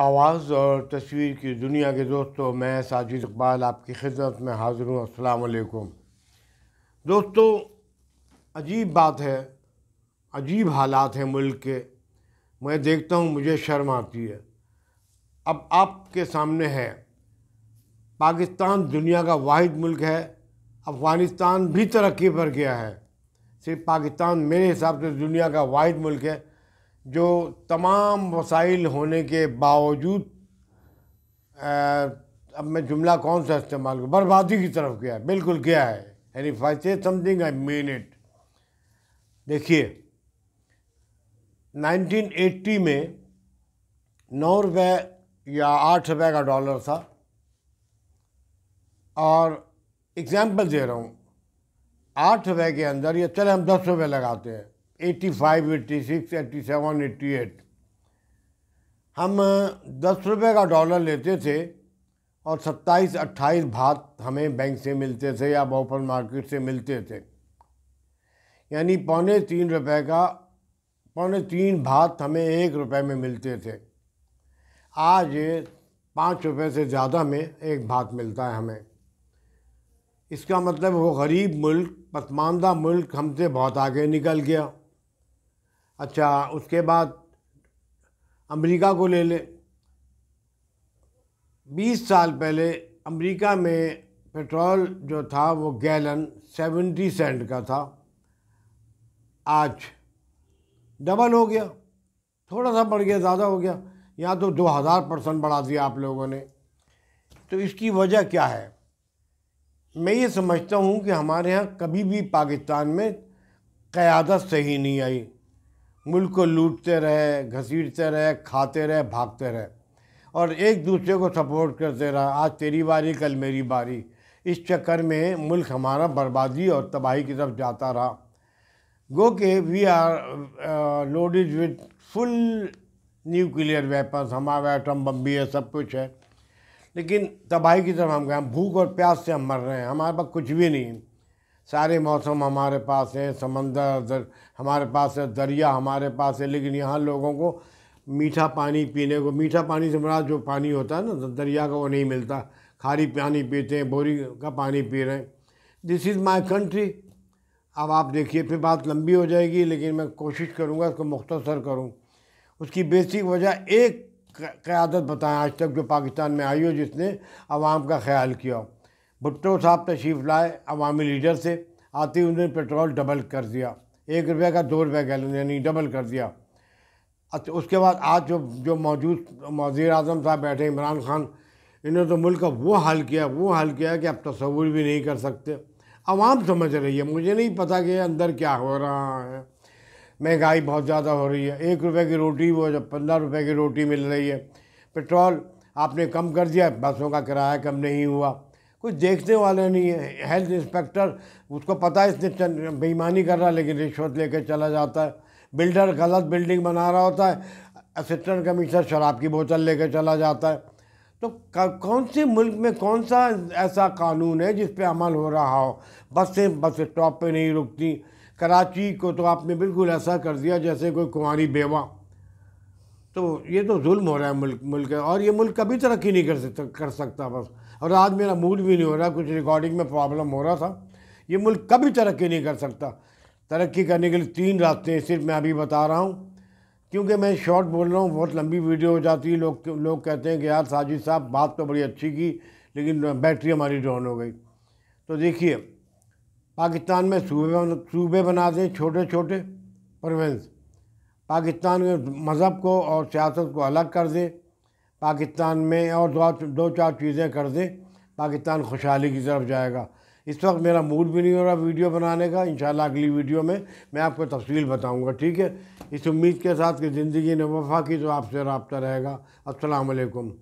आवाज़ और तस्वीर की दुनिया के दोस्तों मैं साजिद इकबाल आपकी खिदमत में हाज़िर हूँ असलकुम दोस्तों अजीब बात है अजीब हालात हैं मुल्क के मैं देखता हूँ मुझे शर्म आती है अब आपके सामने है पाकिस्तान दुनिया का वाद मुल्क है अफ़गानिस्तान भी तरक्की पर गया है सिर्फ पाकिस्तान मेरे हिसाब से दुनिया का वाद मुल्क है जो तमाम वसाइल होने के बावजूद अब मैं जुमला कौन सा इस्तेमाल कर बर्बादी की तरफ गया है बिल्कुल गया है यानी if something I mean it देखिए 1980 में नौ रुपये या आठ रुपये का डॉलर था और एग्ज़ाम्पल दे रहा हूँ आठ रुपये के अंदर या चले हम दस रुपये लगाते हैं 85, 86, 87, 88 हम दस रुपए का डॉलर लेते थे और 27, 28 भात हमें बैंक से मिलते थे या ओपन मार्केट से मिलते थे यानी पौने तीन रुपए का पौने तीन भात हमें एक रुपए में मिलते थे आज पाँच रुपए से ज़्यादा में एक भात मिलता है हमें इसका मतलब वो गरीब मुल्क पसमानदा मुल्क हमसे बहुत आगे निकल गया अच्छा उसके बाद अमेरिका को ले ले 20 साल पहले अमेरिका में पेट्रोल जो था वो गैलन 70 सेंट का था आज डबल हो गया थोड़ा सा बढ़ गया ज़्यादा हो गया यहाँ तो 2000 परसेंट बढ़ा दिया आप लोगों ने तो इसकी वजह क्या है मैं ये समझता हूँ कि हमारे यहाँ कभी भी पाकिस्तान में क़्यादत सही नहीं आई मुल्क को लूटते रहे घसीटते रहे खाते रहे भागते रहे और एक दूसरे को सपोर्ट करते रहे आज तेरी बारी कल मेरी बारी इस चक्कर में मुल्क हमारा बर्बादी और तबाही की तरफ जाता रहा गो के we are loaded with full nuclear weapons हमारा एटम बम भी है सब कुछ है लेकिन तबाही की तरफ हम गए भूख और प्यास से हम मर रहे हैं हमारे पास कुछ भी नहीं सारे मौसम हमारे पास हैं समंदर दर, हमारे पास है दरिया हमारे पास है लेकिन यहाँ लोगों को मीठा पानी पीने को मीठा पानी से मरा जो पानी होता है ना तो दरिया का वो नहीं मिलता खारी पानी पीते हैं बोरी का पानी पी रहे हैं दिस इज़ माई कंट्री अब आप देखिए फिर बात लंबी हो जाएगी लेकिन मैं कोशिश करूँगा इसको मुख्तसर करूँ उसकी बेसिक वजह एक क़्यादत बताएं आज तक जो पाकिस्तान में आई हो जिसने आवाम का ख्याल किया हो भुट्टो साहब तशीफ लाए अवामी लीडर से आते ही उन्होंने पेट्रोल डबल कर दिया एक रुपये का दो रुपये गैलन यानी डबल कर दिया अच्छा उसके बाद आज जो जो मौजूद वजीर अजम साहब बैठे इमरान खान इन्होंने तो मुल्क का वो हाल किया वो हाल किया कि आप तस्वूर भी नहीं कर सकते आवाम समझ रही है मुझे नहीं पता कि अंदर क्या हो रहा है महंगाई बहुत ज़्यादा हो रही है एक रुपये की रोटी वो जब पंद्रह रुपये की रोटी मिल रही है पेट्रोल आपने कम कर दिया बसों का किराया कम नहीं हुआ कुछ देखने वाले नहीं है हेल्थ इंस्पेक्टर उसको पता है इसने बेईमानी कर रहा है लेकिन रिश्वत लेकर चला जाता है बिल्डर गलत बिल्डिंग बना रहा होता है असिस्टेंट कमिश्नर शराब की बोतल लेकर चला जाता है तो कौन से मुल्क में कौन सा ऐसा कानून है जिस पर अमल हो रहा हो बसें बस स्टॉप पर नहीं रुकती कराची को तो आपने बिल्कुल ऐसा कर दिया जैसे कोई कुंवारी बेवा तो ये तो जुल्म हो रहा है मुल्क मुल्क और ये मुल्क कभी तरक्की नहीं कर सकता कर सकता बस और आज मेरा मूड भी नहीं हो रहा कुछ रिकॉर्डिंग में प्रॉब्लम हो रहा था ये मुल्क कभी तरक्की नहीं कर सकता तरक्की करने के लिए तीन रास्ते हैं सिर्फ मैं अभी बता रहा हूँ क्योंकि मैं शॉर्ट बोल रहा हूँ बहुत लंबी वीडियो हो जाती है लोग लोग कहते हैं कि यार साजिद साहब बात तो बड़ी अच्छी की लेकिन बैटरी हमारी डाउन हो गई तो देखिए पाकिस्तान में सूबे सूबे बना दें छोटे छोटे प्रोविंस पाकिस्तान के मज़हब को और सियासत को अलग कर दें पाकिस्तान में और दो चार चीज़ें कर दें पाकिस्तान खुशहाली की तरफ जाएगा इस वक्त मेरा मूड भी नहीं हो रहा वीडियो बनाने का इन अगली वीडियो में मैं आपको तफसील बताऊँगा ठीक है इस उम्मीद के साथ कि ज़िंदगी ने वफा की तो आपसे रबता रहेगा असलकम